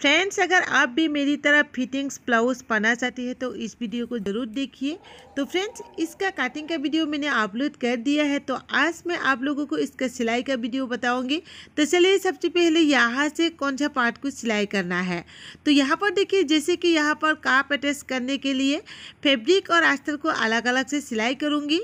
friends अगर आप भी मेरी तरह फिटिंग्स ब्लाउज पाना चाहते हैं तो इस वीडियो को ज़रूर देखिए तो फ्रेंड्स इसका काटिंग का वीडियो मैंने अपलोड कर दिया है तो आज मैं आप लोगों को इसका सिलाई का वीडियो बताऊंगी तो चलिए सबसे पहले यहाँ से कौन सा पार्ट को सिलाई करना है तो यहाँ पर देखिए जैसे कि यहाँ पर काप अटैच करने के लिए फेब्रिक और आस्तर को अलग अलग से सिलाई करूँगी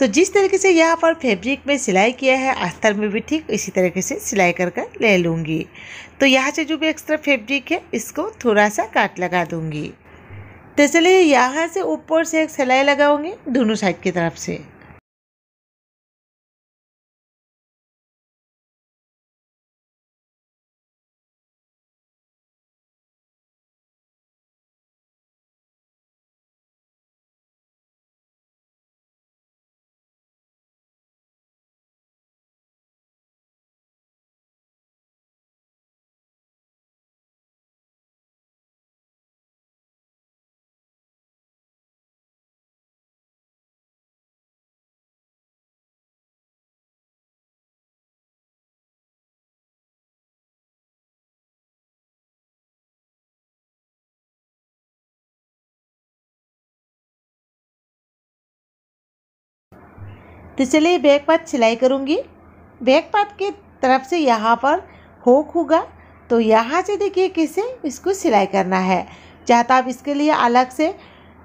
तो जिस तरीके से यहाँ पर फैब्रिक में सिलाई किया है अस्तर में भी ठीक इसी तरीके से सिलाई कर कर ले लूँगी तो यहाँ से जो भी एक्स्ट्रा फैब्रिक है इसको थोड़ा सा काट लगा दूँगी तो चलिए यहाँ से ऊपर से एक सिलाई लगाऊँगी दोनों साइड की तरफ से तो चलिए बैक पार्ट सिलाई करूँगी बैक पार्ट के तरफ से यहाँ पर होक होगा तो यहाँ से देखिए कैसे इसको सिलाई करना है चाहता आप इसके लिए अलग से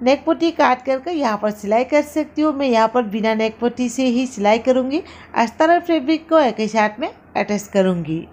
नेक पोटी काट करके यहाँ पर सिलाई कर सकती हूँ मैं यहाँ पर बिना नेक पोटी से ही सिलाई करूँगी अस्तर और फैब्रिक को एक ही साथ में अटैच करूँगी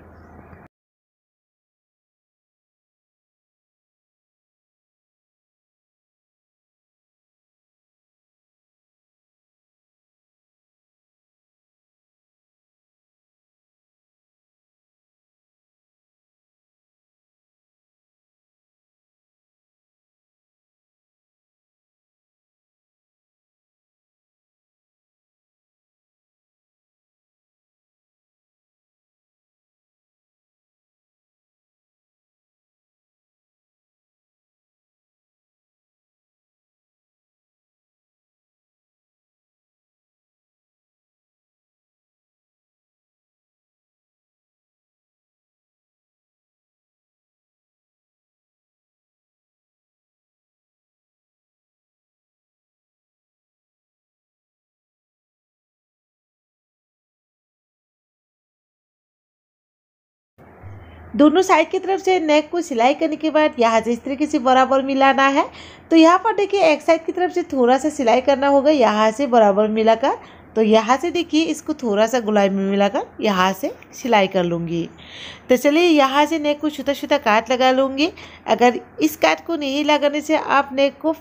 दोनों साइड की तरफ से नेक को सिलाई करने के बाद यहाँ से इस तरीके से बराबर मिलाना है तो यहाँ पर देखिए एक साइड की तरफ से थोड़ा सा सिलाई करना होगा यहाँ से बराबर मिलाकर तो यहाँ से देखिए इसको थोड़ा सा गुलाई में मिलाकर यहाँ से सिलाई कर लूँगी तो चलिए यहाँ से नेक को छोटा छोटा काट लगा लूँगी अगर इस काट को नहीं लगाने से आप नेक को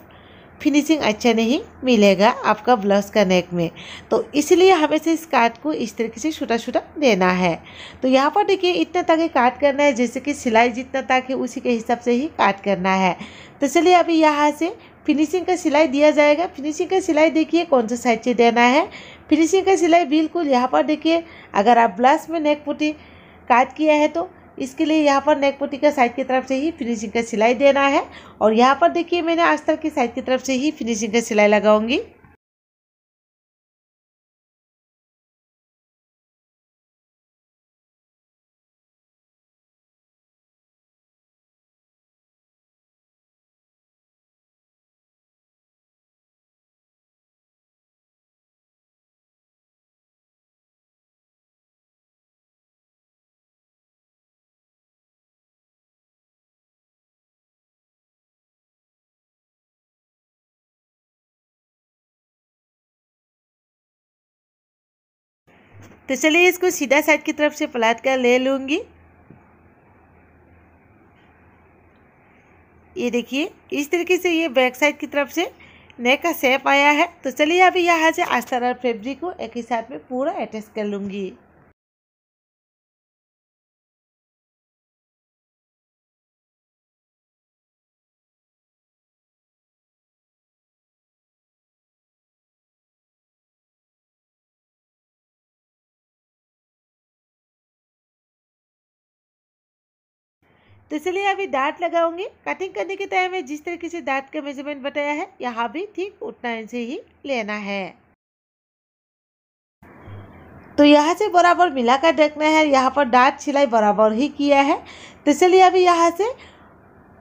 फिनिशिंग अच्छा नहीं मिलेगा आपका ब्लाउज का नेक में तो इसलिए हमें से इस काट को इस तरीके से छोटा छोटा देना है तो यहाँ पर देखिए इतना तक ही काट करना है जैसे कि सिलाई जितना तक है उसी के हिसाब से ही काट करना है तो चलिए अभी यहाँ से फिनिशिंग का सिलाई दिया जाएगा फिनिशिंग का सिलाई देखिए कौन सा साइड से देना है फिनिशिंग का सिलाई बिल्कुल यहाँ पर देखिए अगर आप ब्लाउज में नेक पुटी काट किया है तो इसके लिए यहाँ पर नेक का साइड की तरफ से ही फिनिशिंग का सिलाई देना है और यहाँ पर देखिए मैंने आज तक की साइड की तरफ से ही फिनिशिंग का सिलाई लगाऊंगी तो चलिए इसको सीधा साइड की तरफ से पलट कर ले लूँगी ये देखिए इस तरीके से ये बैक साइड की तरफ से नेक का शेप आया है तो चलिए अभी यहाँ से अस्तर और फेब्रिक को एक ही साथ में पूरा अटैच कर लूँगी तो इसलिए अभी दांत लगाऊंगी कटिंग करने के टाइम में जिस तरीके से दांत का मेजरमेंट बताया है यहाँ भी ठीक उतना इंच ही लेना है तो यहाँ से बराबर मिलाकर देखना है यहाँ पर दांत सिलाई बराबर ही किया है तो इसलिए अभी यहाँ से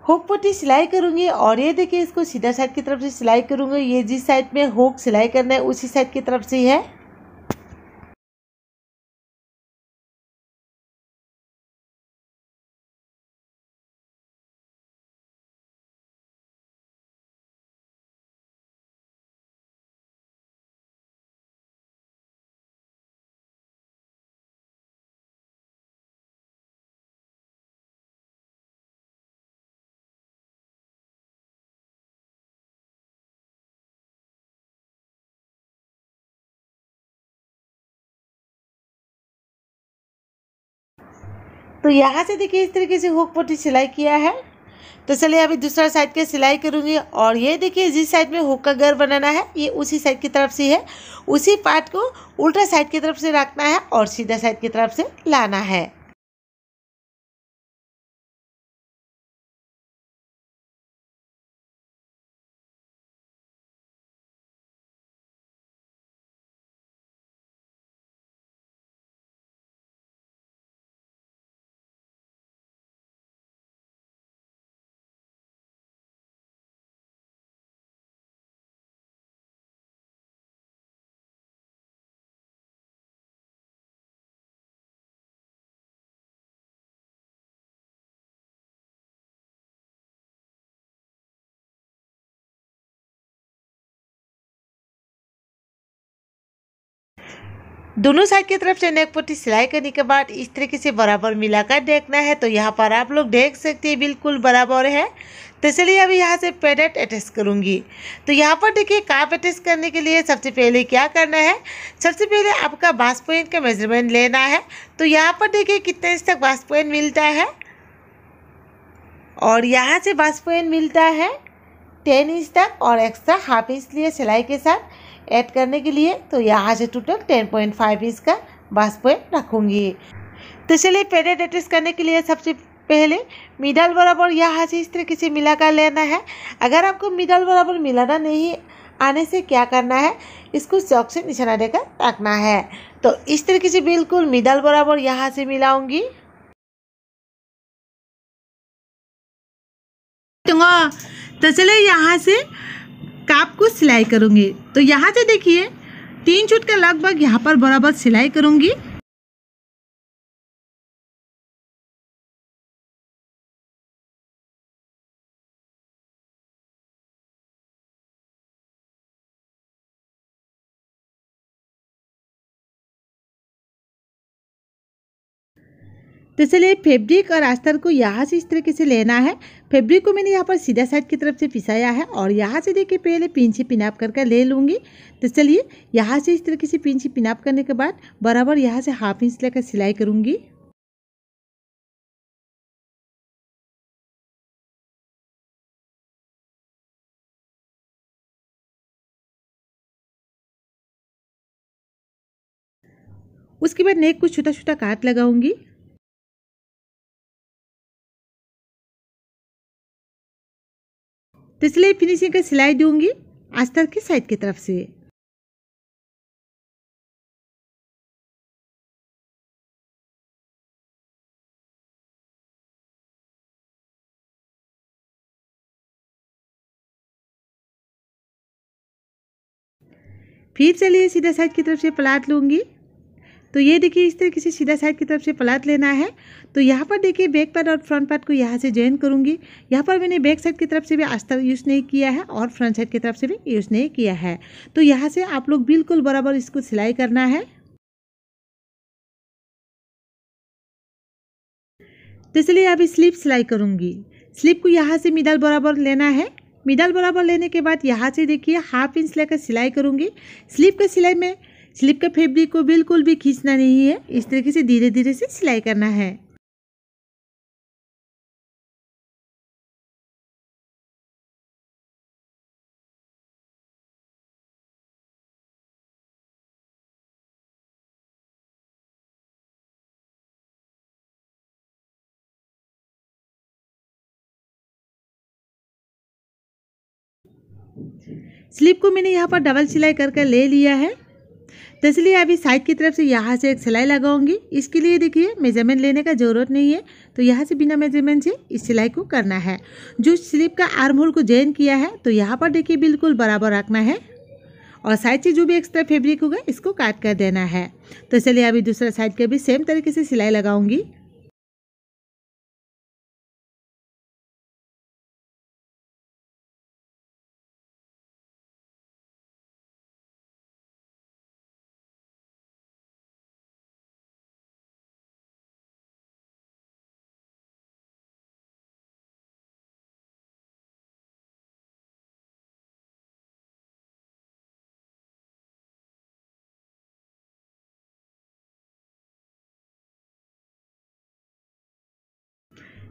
हुक पट्टी सिलाई करूँगी और ये देखिए इसको सीधा साइड की तरफ से सिलाई करूँगी ये जिस साइड में हुक सिलाई करना है उसी साइड की तरफ से है तो यहाँ से देखिए इस तरीके से हुक पट्टी सिलाई किया है तो चलिए अभी दूसरा साइड के सिलाई करूँगी और ये देखिए जिस साइड में हुक का घर बनाना है ये उसी साइड की तरफ से है उसी पार्ट को उल्टा साइड की तरफ से रखना है और सीधा साइड की तरफ से लाना है दोनों साइड की तरफ से नेक पट्टी सिलाई करने के बाद इस तरीके से बराबर मिलाकर देखना है तो यहाँ पर आप लोग देख सकते हैं बिल्कुल बराबर है तो चलिए अभी यहाँ से पेडेट अटैच करूँगी तो यहाँ पर देखिए काप अटैच करने के लिए सबसे पहले क्या करना है सबसे पहले आपका बास पॉइंट का मेजरमेंट लेना है तो यहाँ पर देखिए कितने इंच तक बास पॉइंट मिलता है और यहाँ से बास पॉइंट मिलता है टेन इंच तक और एक्स्ट्रा हाफ इंच लिए सिलाई के साथ ऐड करने के लिए तो यहाँ से total ten point five inch का बास पॉइंट रखूँगी तो चलिए पेडेड एड्रेस करने के लिए सबसे पहले मिडल बराबर यहाँ से इस तरीके से मिला कर लेना है अगर आपको मिडल बराबर मिलाना नहीं आने से क्या करना है इसको चौक से निशाना देकर रखना है तो इस तरीके से बिल्कुल मिडल बराबर यहाँ से मिलाऊंगी तो, हाँ, तो चले यहाँ से काप को सिलाई करूँगी तो यहाँ से देखिए तीन छूट का लगभग यहाँ पर बराबर सिलाई करूँगी तो इसलिए फेब्रिक और अस्तर को यहाँ से इस तरीके से लेना है फेब्रिक को मैंने यहाँ पर सीधा साइड की तरफ से पिसाया है और यहाँ से देखिए पहले पिंछी पिनाप करके ले लूँगी तो चलिए यहाँ से इस तरीके से पिंछी पिनाप करने के बाद बराबर यहाँ से हाफ इंच लेकर सिलाई करूँगी उसके बाद नेक को छोटा छोटा काट लगाऊंगी तो इसलिए फिनिशिंग का सिलाई दूंगी अस्तर की साइड की तरफ से फिर चलिए सीधा साइड की तरफ से प्लाट लूंगी तो ये देखिए इस तरह किसी सीधा साइड की तरफ से प्लाट लेना है तो यहाँ पर देखिए बैक पार्ट और फ्रंट पार्ट को यहाँ से ज्वाइन करूँगी यहाँ पर मैंने बैक साइड की तरफ से भी तक यूज़ नहीं किया है और फ्रंट साइड की तरफ से भी यूज़ नहीं किया है तो यहाँ से आप लोग बिल्कुल बराबर इसको सिलाई करना है तो इसलिए अभी स्लीप सिलाई करूँगी स्लीप को यहाँ से मिडल बराबर लेना है मिडल बराबर लेने के बाद यहाँ से देखिए हाफ इंच लेकर सिलाई करूँगी स्लीप का सिलाई में स्लिप का फैब्रिक को बिल्कुल भी खींचना नहीं है इस तरीके से धीरे धीरे से सिलाई करना है स्लिप को मैंने यहाँ पर डबल सिलाई करके कर ले लिया है तो इसलिए अभी साइड की तरफ से यहाँ से एक सिलाई लगाऊंगी इसके लिए देखिए मेजरमेंट लेने का ज़रूरत नहीं है तो यहाँ से बिना मेजरमेंट से इस सिलाई को करना है जो स्लीप का आर्म होल को ज्वाइन किया है तो यहाँ पर देखिए बिल्कुल बराबर रखना है और साइड से जो भी एक्स्ट्रा फेब्रिक होगा इसको काट कर देना है तो चलिए अभी दूसरा साइड के भी सेम तरीके से सिलाई लगाऊंगी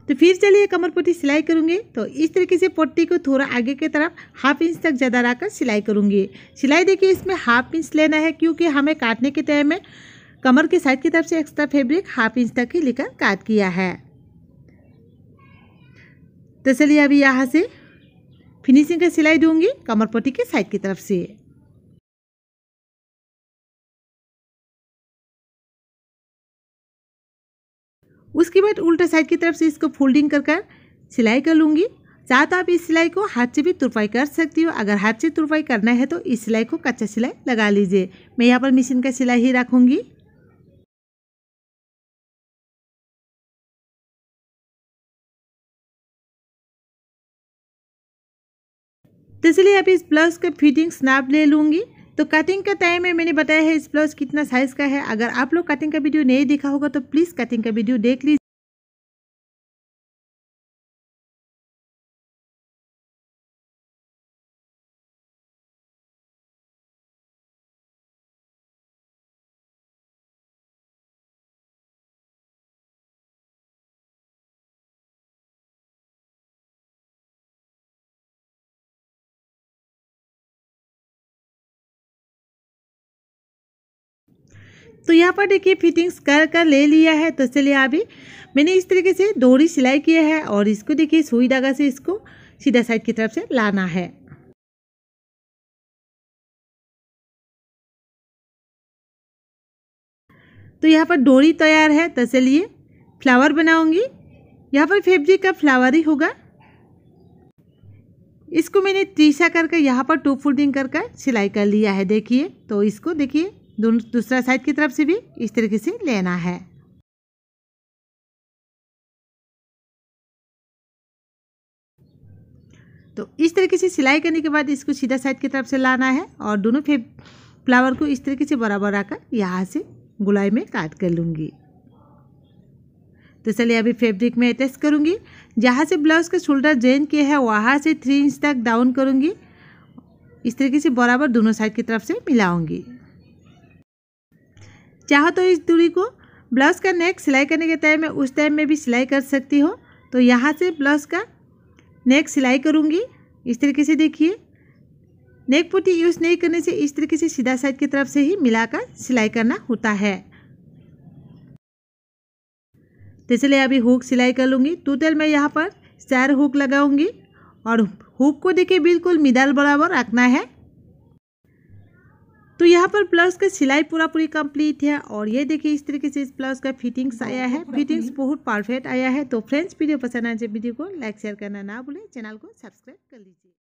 तो फिर चलिए कमर पट्टी सिलाई करूँगे तो इस तरीके से पट्टी को थोड़ा आगे की तरफ हाफ इंच तक ज़्यादा रखकर सिलाई करूँगी सिलाई देखिए इसमें हाफ इंच लेना है क्योंकि हमें काटने के टाइम में कमर के साइड की तरफ से एक्स्ट्रा फैब्रिक हाफ इंच तक ही लेकर काट किया है तो चलिए अभी यहाँ से फिनिशिंग का सिलाई दूंगी कमर पट्टी के साइड की तरफ से उसके बाद उल्टा साइड की तरफ से इसको फोल्डिंग कर कर सिलाई कर लूँगी चाहे तो आप इस सिलाई को हाथ से भी तुरपाई कर सकती हो अगर हाथ से तुरपाई करना है तो इस सिलाई को कच्चा सिलाई लगा लीजिए मैं यहाँ पर मशीन का सिलाई ही रखूँगी तो इसलिए आप इस ब्लाउज का फिटिंग स्नाप ले लूँगी तो कटिंग का टाइम है मैंने बताया है इस ब्लाउज कितना साइज़ का है अगर आप लोग कटिंग का वीडियो नहीं देखा होगा तो प्लीज़ कटिंग का वीडियो देख लीजिए तो यहाँ पर देखिए फिटिंग्स कर कर ले लिया है तो चलिए अभी मैंने इस तरीके से दोहरी सिलाई किया है और इसको देखिए सुई धागा से इसको सीधा साइड की तरफ से लाना है तो यहाँ पर डोरी तैयार है तो चलिए फ्लावर बनाऊंगी यहाँ पर फेब्रिक का फ्लावर ही होगा इसको मैंने तीसा करके यहाँ पर टू फोल्डिंग करके सिलाई कर लिया है देखिए तो इसको देखिए दूसरा साइड की तरफ से भी इस तरीके से लेना है तो इस तरीके से सिलाई करने के बाद इसको सीधा साइड की तरफ से लाना है और दोनों फे फ्लावर को इस तरीके से बराबर आकर यहाँ से गुलाई में काट कर लूँगी तो चलिए अभी फैब्रिक में अटैच करूँगी जहाँ से ब्लाउज़ का शोल्डर जॉइन किया है वहाँ से थ्री इंच तक डाउन करूँगी इस तरीके से बराबर दोनों साइड की तरफ से मिलाऊँगी चाहो तो इस दूरी को ब्लाउज़ का नेक सिलाई करने के टाइम में उस टाइम में भी सिलाई कर सकती हो तो यहाँ से ब्लाउज़ का नेक सिलाई करूँगी इस तरीके से देखिए नेक पुटी यूज़ नहीं करने से इस तरीके से सीधा साइड की तरफ से ही मिलाकर सिलाई करना होता है तो इसलिए अभी हुक सिलाई कर लूँगी टोटल मैं यहाँ पर चार हुक लगाऊंगी और हुक को देखिए बिल्कुल मिदाल बराबर रखना है तो यहाँ पर ब्लाउज का सिलाई पूरा पूरी कंप्लीट है और ये देखिए इस तरीके से इस ब्लाउज का फिटिंग्स आया है फिटिंग्स बहुत परफेक्ट आया है तो फ्रेंड्स वीडियो पसंद आए तो वीडियो को लाइक शेयर करना ना भूलें चैनल को सब्सक्राइब कर लीजिए